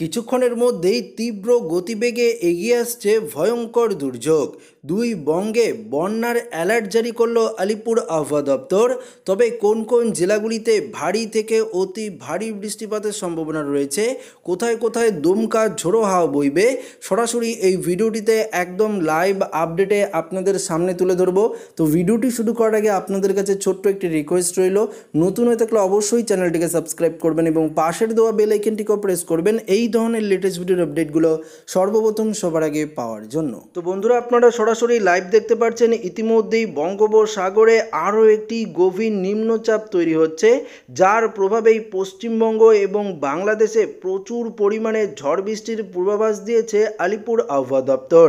কিছুক্ষণের মধ্যেই তীব্র গতিবেগে এগিয়ে আসছে ভয়ঙ্কর দুর্যোগ দুই বঙ্গে বন্যার অ্যালার্ট জারি করল আলিপুর আবহাওয়া দপ্তর তবে কোন কোন জেলাগুলিতে ভারী থেকে অতি ভারী বৃষ্টিপাতের সম্ভাবনা রয়েছে কোথায় কোথায় দমকা ঝোড়ো হাওয়া বইবে সরাসরি এই ভিডিওটিতে একদম লাইভ আপডেটে আপনাদের সামনে তুলে ধরব তো ভিডিওটি শুরু করার আগে আপনাদের কাছে ছোট্ট একটি রিকোয়েস্ট রইল নতুন হয়ে থাকলে অবশ্যই চ্যানেলটিকে সাবস্ক্রাইব করবেন এবং পাশের দেওয়া বেল আইকনটিকেও প্রেস করবেন এই ধরনের লেটেস্ট ভিডিওর আপডেটগুলো সর্বপ্রথম সবার আগে পাওয়ার জন্য তো বন্ধুরা আপনারা সরাসরি লাইভ দেখতে পাচ্ছেন ইতিমধ্যেই বঙ্গোপসাগরে আরও একটি গভীর নিম্নচাপ তৈরি হচ্ছে যার প্রভাবেই পশ্চিমবঙ্গ এবং বাংলাদেশে প্রচুর পরিমাণে ঝড় বৃষ্টির পূর্বাভাস দিয়েছে আলিপুর আবহাওয়া দপ্তর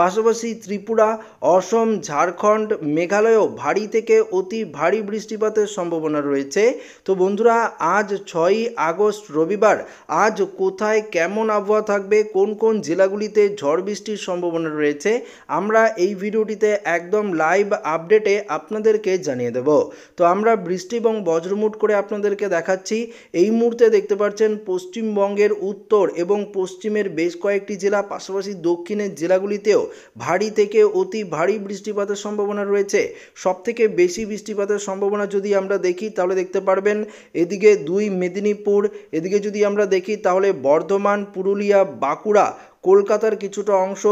পাশাপাশি ত্রিপুরা অসম ঝাড়খণ্ড মেঘালয়েও ভারী থেকে অতি ভারী বৃষ্টিপাতের সম্ভাবনা রয়েছে তো বন্ধুরা আজ ছয়ই আগস্ট রবিবার আজ কোথায় জেলায় কেমন আবহাওয়া থাকবে কোন কোন জেলাগুলিতে ঝড় বৃষ্টির সম্ভাবনা রয়েছে আমরা এই ভিডিওটিতে একদম লাইভ আপডেটে আপনাদেরকে জানিয়ে দেব তো আমরা বৃষ্টি এবং বজ্রমুট করে আপনাদেরকে দেখাচ্ছি এই মুহূর্তে দেখতে পাচ্ছেন পশ্চিমবঙ্গের উত্তর এবং পশ্চিমের বেশ কয়েকটি জেলা পাশাপাশি দক্ষিণের জেলাগুলিতেও ভারী থেকে অতি ভারী বৃষ্টিপাতের সম্ভাবনা রয়েছে সবথেকে বেশি বৃষ্টিপাতের সম্ভাবনা যদি আমরা দেখি তাহলে দেখতে পারবেন এদিকে দুই মেদিনীপুর এদিকে যদি আমরা দেখি তাহলে বর্ধমান বর্ধমান পুরুলিয়া বাঁকুড়া কলকাতার কিছুটা অংশ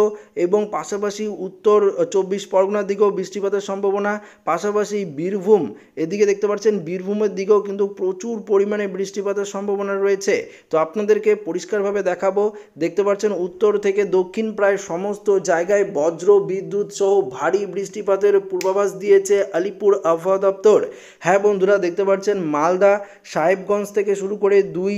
এবং পাশাপাশি উত্তর চব্বিশ পরগনার দিকেও বৃষ্টিপাতের সম্ভাবনা পাশাপাশি বীরভূম এদিকে দেখতে পাচ্ছেন বীরভূমের দিকেও কিন্তু প্রচুর পরিমাণে বৃষ্টিপাতের সম্ভাবনা রয়েছে তো আপনাদেরকে পরিষ্কারভাবে দেখাবো দেখতে পাচ্ছেন উত্তর থেকে দক্ষিণ প্রায় সমস্ত জায়গায় বজ্র বিদ্যুৎ সহ ভারী বৃষ্টিপাতের পূর্বাভাস দিয়েছে আলিপুর আবহাওয়া দপ্তর হ্যাঁ বন্ধুরা দেখতে পাচ্ছেন মালদা সাহেবগঞ্জ থেকে শুরু করে দুই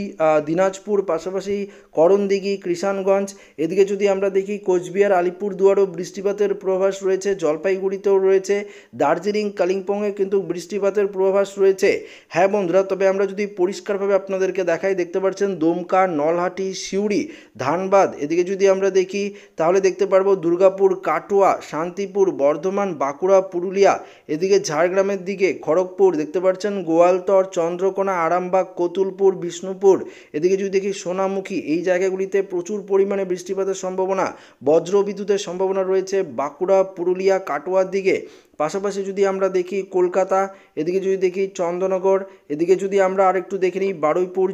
দিনাজপুর পাশাপাশি করণদিঘি কৃষাণগঞ্জ এদিকে যদি আমরা দেখি কোচবিহার আলিপুর দুয়ারও বৃষ্টিপাতের প্রভাস রয়েছে জলপাইগুড়িতেও রয়েছে দার্জিলিং কালিম্পংয়ে কিন্তু বৃষ্টিপাতের প্রভাস রয়েছে হ্যাঁ বন্ধুরা তবে আমরা যদি পরিষ্কারভাবে আপনাদেরকে দেখাই দেখতে পাচ্ছেন দমকা নলহাটি সিউড়ি ধানবাদ এদিকে যদি আমরা দেখি তাহলে দেখতে পারবো দুর্গাপুর কাটোয়া শান্তিপুর বর্ধমান বাঁকুড়া পুরুলিয়া এদিকে ঝাড়গ্রামের দিকে খড়গপুর দেখতে পাচ্ছেন গোয়ালতর চন্দ্রকোনা আরামবাগ কতুলপুর বিষ্ণুপুর এদিকে যদি দেখি সোনামুখী এই জায়গাগুলিতে প্রচুর পরিমাণে বৃষ্টি বৃষ্টিপাতের সম্ভাবনা বজ্র বিদ্যুতের সম্ভাবনা রয়েছে বাঁকুড়া পুরুলিয়া কাটোয়ার দিকে পাশাপাশি যদি আমরা দেখি কলকাতা এদিকে যদি দেখি চন্দ্রনগর এদিকে যদি আমরা আরেকটু দেখে নিই বারুইপুর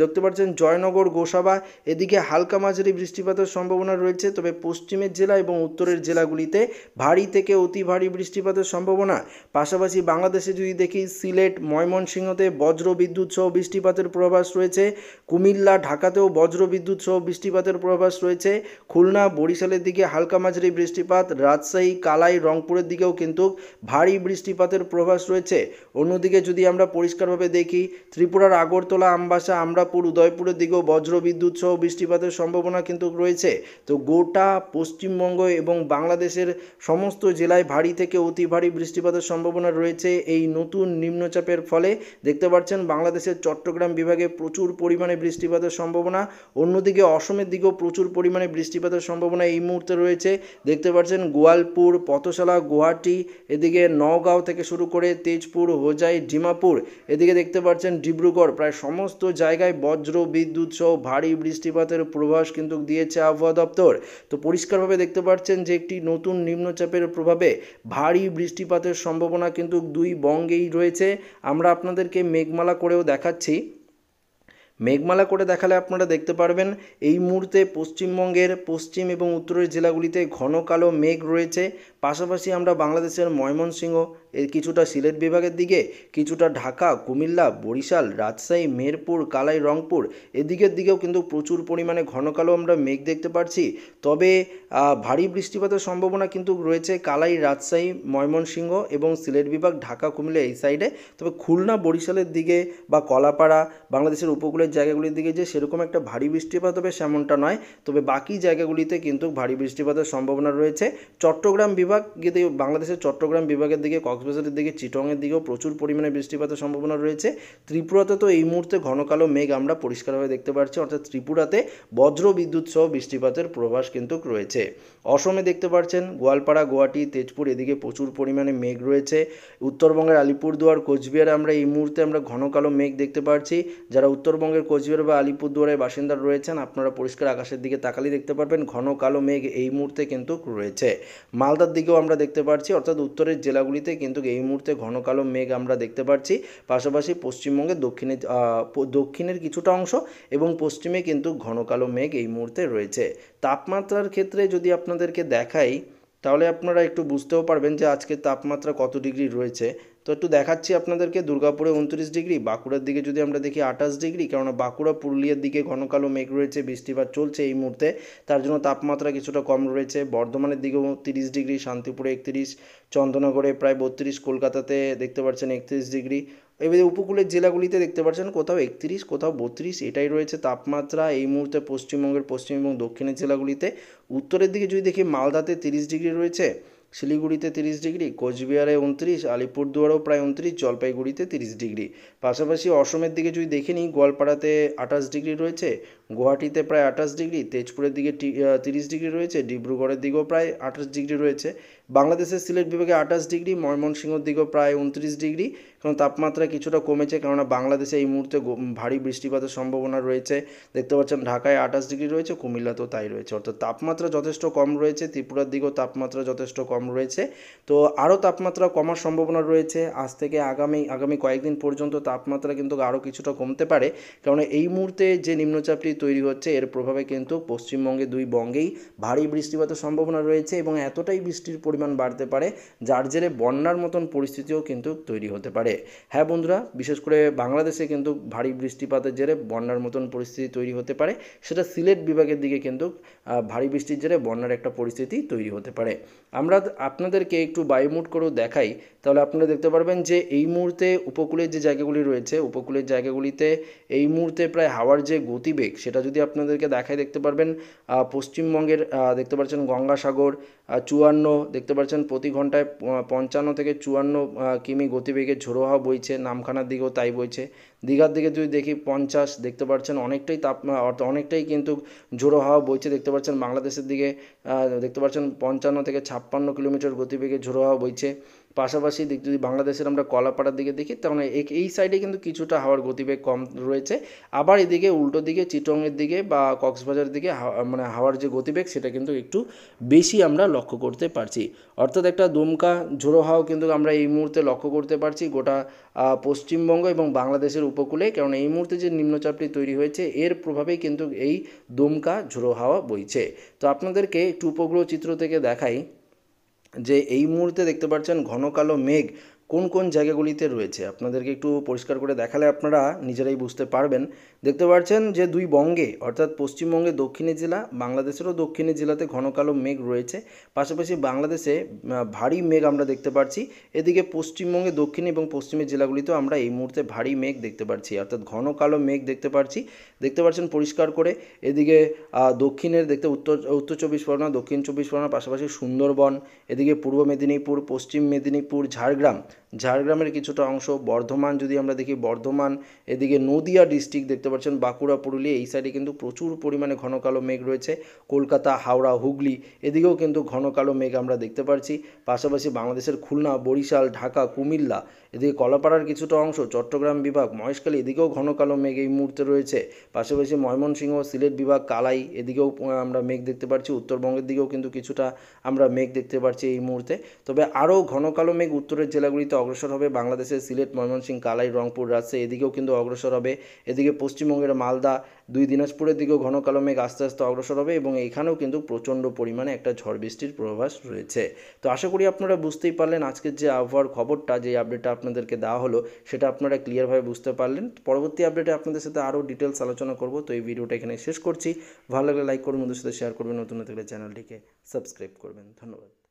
দেখতে পাচ্ছেন জয়নগর গোসাবা এদিকে হালকা মাঝারি বৃষ্টিপাতের সম্ভাবনা রয়েছে তবে পশ্চিমের জেলা এবং উত্তরের জেলাগুলিতে ভারী থেকে অতি ভারী বৃষ্টিপাতের সম্ভাবনা পাশাপাশি বাংলাদেশে যদি দেখি সিলেট ময়মনসিংহতে বজ্র বিদ্যুৎ সহ বৃষ্টিপাতের প্রভাস রয়েছে কুমিল্লা ঢাকাতেও বজ্র বিদ্যুৎ সহ বৃষ্টিপাতের প্রভাস রয়েছে খুলনা বরিশালের দিকে হালকা মাঝারি বৃষ্টিপাত রাজশাহী কালাই রংপুরের দিকেও কিন্তু ভারী বৃষ্টিপাতের প্রভাস রয়েছে অন্যদিকে যদি আমরা পরিষ্কারভাবে দেখি ত্রিপুরার আগরতলা আমবাসা আমরাপুর উদয়পুরের দিকেও বজ্রবিদ্যুৎ সহ বৃষ্টিপাতের সম্ভাবনা কিন্তু রয়েছে তো গোটা পশ্চিমবঙ্গ এবং বাংলাদেশের সমস্ত জেলায় ভারী থেকে অতি ভারী বৃষ্টিপাতের সম্ভাবনা রয়েছে এই নতুন নিম্নচাপের ফলে দেখতে পাচ্ছেন বাংলাদেশের চট্টগ্রাম বিভাগে প্রচুর পরিমাণে বৃষ্টিপাতের সম্ভাবনা অন্যদিকে অসমের দিকেও প্রচুর পরিমাণে বৃষ্টিপাতের সম্ভাবনা এই মুহূর্তে রয়েছে দেখতে পাচ্ছেন গোয়ালপুর পথশালা গুয়াহাটি গুয়াহাটি এদিকে নওগাঁও থেকে শুরু করে তেজপুর হোজাই ডিমাপুর এদিকে দেখতে পাচ্ছেন ডিব্রুগড় প্রায় সমস্ত জায়গায় বজ্র বিদ্যুৎ সহ ভারী বৃষ্টিপাতের প্রভাস কিন্তু দিয়েছে আবহাওয়া দপ্তর তো পরিষ্কারভাবে দেখতে পাচ্ছেন যে একটি নতুন নিম্নচাপের প্রভাবে ভারী বৃষ্টিপাতের সম্ভাবনা কিন্তু দুই বঙ্গেই রয়েছে আমরা আপনাদেরকে মেঘমালা করেও দেখাচ্ছি মেঘমালা করে দেখালে আপনারা দেখতে পারবেন এই মুহূর্তে পশ্চিমবঙ্গের পশ্চিম এবং উত্তরের জেলাগুলিতে ঘন কালো মেঘ রয়েছে পাশাপাশি আমরা বাংলাদেশের ময়মনসিংহ এর কিছুটা সিলেট বিভাগের দিকে কিছুটা ঢাকা কুমিল্লা বরিশাল রাজশাহী মেরপুর কালাই রংপুর এদিকের দিকেও কিন্তু প্রচুর পরিমাণে ঘন কালো আমরা মেঘ দেখতে পাচ্ছি তবে ভারী বৃষ্টিপাতের সম্ভাবনা কিন্তু রয়েছে কালাই রাজশাহী ময়মনসিংহ এবং সিলেট বিভাগ ঢাকা কুমিল্লা এই সাইডে তবে খুলনা বরিশালের দিকে বা কলাপাড়া বাংলাদেশের উপকূলের জায়গাগুলির দিকে যে সেরকম একটা ভারী বৃষ্টিপাত হবে সেমনটা নয় তবে বাকি জায়গাগুলিতে কিন্তু ভারী বৃষ্টিপাতের সম্ভাবনা রয়েছে চট্টগ্রাম বিভাগ বাংলাদেশের চট্টগ্রাম বিভাগের দিকে কক্সবাজারের দিকে চিটংয়ের দিকেও প্রচুর পরিমাণে বৃষ্টিপাতের সম্ভাবনা রয়েছে ত্রিপুরাতে তো এই মুহূর্তে ঘন কালো মেঘ আমরা পরিষ্কারভাবে দেখতে পাচ্ছি অর্থাৎ ত্রিপুরাতে বজ্র বিদ্যুৎ সহ বৃষ্টিপাতের প্রভাস কিন্তু রয়েছে রয়েছে অসমে দেখতে পাচ্ছেন গোয়ালপাড়া গুয়াহাটি তেজপুর এদিকে প্রচুর পরিমাণে মেঘ রয়েছে উত্তরবঙ্গের আলিপুরদুয়ার কোচবিহারে আমরা এই মুহূর্তে আমরা ঘন কালো মেঘ দেখতে পাচ্ছি যারা উত্তরবঙ্গের কোচবিহার বা আলিপুরদুয়ারের বাসিন্দা রয়েছেন আপনারা পরিষ্কার আকাশের দিকে তাকালে দেখতে পারবেন ঘন কালো মেঘ এই মুহূর্তে কিন্তু রয়েছে মালদার দিকেও আমরা দেখতে পাচ্ছি অর্থাৎ উত্তরের জেলাগুলিতে কিন্তু এই মুহূর্তে ঘন কালো মেঘ আমরা দেখতে পাচ্ছি পাশাপাশি পশ্চিমবঙ্গের দক্ষিণে দক্ষিণের কিছুটা অংশ এবং পশ্চিমে কিন্তু ঘন কালো মেঘ এই মুহূর্তে রয়েছে তাপমাত্রার ক্ষেত্রে যদি আপনাদেরকে দেখাই তাহলে আপনারা একটু বুঝতেও পারবেন যে আজকে তাপমাত্রা কত ডিগ্রি রয়েছে তো একটু দেখাচ্ছি আপনাদেরকে দুর্গাপুরে উনত্রিশ ডিগ্রি বাঁকুড়ার দিকে যদি আমরা দেখি আঠাশ ডিগ্রি কেননা বাঁকুড়া পুরুলিয়ার দিকে ঘনকালো মেঘ রয়েছে বৃষ্টিপাত চলছে এই মুহূর্তে তার জন্য তাপমাত্রা কিছুটা কম রয়েছে বর্ধমানের দিকেও তিরিশ ডিগ্রি শান্তিপুরে একত্রিশ চন্দনগরে প্রায় বত্রিশ কলকাতাতে দেখতে পাচ্ছেন একত্রিশ ডিগ্রি এবারে উপকূলের জেলাগুলিতে দেখতে পাচ্ছেন কোথাও একত্রিশ কোথাও বত্রিশ এটাই রয়েছে তাপমাত্রা এই মুহূর্তে পশ্চিমবঙ্গের পশ্চিম এবং দক্ষিণের জেলাগুলিতে উত্তরের দিকে যদি দেখি মালদাতে তিরিশ ডিগ্রি রয়েছে শিলিগুড়িতে তিরিশ ডিগ্রি কোচবিহারে উনত্রিশ আলিপুরদুয়ারেও প্রায় উনত্রিশ জলপাইগুড়িতে তিরিশ ডিগ্রি পাশাপাশি অসমের দিকে যদি দেখে নিই গোয়ালপাড়াতে আঠাশ ডিগ্রি রয়েছে গুয়াহাটিতে প্রায় আঠাশ ডিগ্রি তেজপুরের দিকে তিরিশ ডিগ্রি রয়েছে ডিব্রুগড়ের দিকেও প্রায় আঠাশ ডিগ্রি রয়েছে বাংলাদেশের সিলেট বিভাগে আঠাশ ডিগ্রি ময়মনসিংহর দিকেও প্রায় উনত্রিশ ডিগ্রি কারণ তাপমাত্রা কিছুটা কমেছে কেননা বাংলাদেশে এই মুহূর্তে ভারী বৃষ্টিপাতের সম্ভাবনা রয়েছে দেখতে পাচ্ছেন ঢাকায় আঠাশ ডিগ্রি রয়েছে কুমিল্লাতেও তাই রয়েছে অর্থাৎ তাপমাত্রা যথেষ্ট কম রয়েছে ত্রিপুরার দিকেও তাপমাত্রা যথেষ্ট কম রয়েছে তো আরও তাপমাত্রা কমার সম্ভাবনা রয়েছে আজ থেকে আগামী আগামী কয়েকদিন পর্যন্ত তাপমাত্রা কিন্তু আরও কিছুটা কমতে পারে কারণ এই মুহূর্তে যে নিম্নচাপটি পরিস্থিতি তৈরি হচ্ছে এর প্রভাবে কিন্তু পশ্চিমবঙ্গে দুই বঙ্গেই ভারী বৃষ্টিপাতের সম্ভাবনা রয়েছে এবং এতটাই বৃষ্টির পরিমাণ বাড়তে পারে যার জেরে বন্যার মতন পরিস্থিতিও কিন্তু তৈরি হতে পারে হ্যাঁ বন্ধুরা বিশেষ করে বাংলাদেশে কিন্তু ভারী বৃষ্টিপাতের জেরে বন্যার মতন পরিস্থিতি তৈরি হতে পারে সেটা সিলেট বিভাগের দিকে কিন্তু ভারী বৃষ্টির জেরে বন্যার একটা পরিস্থিতি তৈরি হতে পারে আমরা আপনাদেরকে একটু বায়ুমুট করেও দেখাই তাহলে আপনারা দেখতে পারবেন যে এই মুহূর্তে উপকূলের যে জায়গাগুলি রয়েছে উপকূলের জায়গাগুলিতে এই মুহূর্তে প্রায় হাওয়ার যে গতিবেগ সেটা যদি আপনাদেরকে দেখায় দেখতে পারবেন পশ্চিমবঙ্গের দেখতে পাচ্ছেন গঙ্গাসাগর চুয়ান্ন দেখতে পাচ্ছেন প্রতি ঘন্টায় পঞ্চান্ন থেকে চুয়ান্ন কিমি গতিবেগে ঝোড়ো হাওয়া বইছে নামখানার দিকেও তাই বইছে দীঘার দিকে যদি দেখি পঞ্চাশ দেখতে পাচ্ছেন অনেকটাই তাপ অর্থাৎ অনেকটাই কিন্তু ঝোড়ো হাওয়া বইছে দেখতে পাচ্ছেন বাংলাদেশের দিকে দেখতে পাচ্ছেন পঞ্চান্ন থেকে ছাপ্পান্ন কিলোমিটার গতিবেগে ঝোড়ো হাওয়া বইছে পাশাপাশি দিক যদি বাংলাদেশের আমরা কলাপাড়ার দিকে দেখি তাহলে এই সাইডে কিন্তু কিছুটা হাওয়ার গতিবেগ কম রয়েছে আবার এদিকে উল্টো দিকে চিটংয়ের দিকে বা কক্সবাজারের দিকে মানে হাওয়ার যে গতিবেগ সেটা কিন্তু একটু বেশি আমরা লক্ষ্য করতে পারছি অর্থাৎ একটা দমকা ঝোড়ো হাওয়া কিন্তু আমরা এই মুহূর্তে লক্ষ্য করতে পারছি গোটা পশ্চিমবঙ্গ এবং বাংলাদেশের উপকূলে কারণ এই মুহূর্তে যে নিম্নচাপটি তৈরি হয়েছে এর প্রভাবেই কিন্তু এই দুমকা ঝোড়ো হাওয়া বইছে তো আপনাদেরকে একটু উপগ্রহ চিত্র থেকে দেখাই যে এই মুহূর্তে দেখতে পাচ্ছেন ঘন কালো মেঘ কোন কোন জায়গাগুলিতে রয়েছে আপনাদেরকে একটু পরিষ্কার করে দেখালে আপনারা নিজেরাই বুঝতে পারবেন দেখতে পাচ্ছেন যে দুই বঙ্গে অর্থাৎ পশ্চিমবঙ্গে দক্ষিণে জেলা বাংলাদেশেরও দক্ষিণে জেলাতে ঘন কালো মেঘ রয়েছে পাশাপাশি বাংলাদেশে ভারী মেঘ আমরা দেখতে পাচ্ছি এদিকে পশ্চিমবঙ্গে দক্ষিণে এবং পশ্চিমের জেলাগুলিতেও আমরা এই মুহূর্তে ভারী মেঘ দেখতে পাচ্ছি অর্থাৎ ঘন কালো মেঘ দেখতে পাচ্ছি দেখতে পাচ্ছেন পরিষ্কার করে এদিকে দক্ষিণের দেখতে উত্তর উত্তর চব্বিশ পরগনা দক্ষিণ চব্বিশ পরগনা পাশাপাশি সুন্দরবন এদিকে পূর্ব মেদিনীপুর পশ্চিম মেদিনীপুর ঝাড়গ্রাম ঝাড়গ্রামের কিছুটা অংশ বর্ধমান যদি আমরা দেখি বর্ধমান এদিকে নদিয়া ডিস্ট্রিক্ট দেখতে পাচ্ছেন বাঁকুড়া পুরুলিয়া এই সাইডে কিন্তু প্রচুর পরিমাণে ঘন কালো মেঘ রয়েছে কলকাতা হাওড়া হুগলি এদিকেও কিন্তু ঘন কালো মেঘ আমরা দেখতে পাচ্ছি পাশাপাশি বাংলাদেশের খুলনা বরিশাল ঢাকা কুমিল্লা এদিকে কলাপাড়ার কিছুটা অংশ চট্টগ্রাম বিভাগ মহেশখালী এদিকেও ঘন কালো মেঘ এই মুহূর্তে রয়েছে পাশাপাশি ময়মনসিংহ সিলেট বিভাগ কালাই এদিকেও আমরা মেঘ দেখতে পাচ্ছি উত্তরবঙ্গের দিকেও কিন্তু কিছুটা আমরা মেঘ দেখতে পাচ্ছি এই মুহূর্তে তবে আরও ঘন কালো মেঘ উত্তরের জেলাগুলিতে অগ্রসর হবে বাংলাদেশের সিলেট ময়মনসিংহ কালাই রংপুর রাজশাহী এদিকেও কিন্তু অগ্রসর হবে এদিকে পশ্চিমবঙ্গের মালদা দুই দিনাজপুরের দিকেও ঘন কালো মেঘ আস্তে আস্তে অগ্রসর হবে এবং এখানেও কিন্তু প্রচণ্ড পরিমাণে একটা ঝড় বৃষ্টির প্রভাস রয়েছে তো আশা করি আপনারা বুঝতেই পারলেন আজকের যে আবহাওয়ার খবরটা যে আপডেটটা আপনাদেরকে দেওয়া হলো সেটা আপনারা ক্লিয়ারভাবে বুঝতে পারলেন পরবর্তী আপডেটে আপনাদের সাথে আরও ডিটেলস আলোচনা করব তো এই ভিডিওটা এখানে শেষ করছি ভালো লাগলে লাইক করুন বন্ধুর সাথে শেয়ার করবেন নতুন নতুন চ্যানেলটিকে সাবস্ক্রাইব করবেন ধন্যবাদ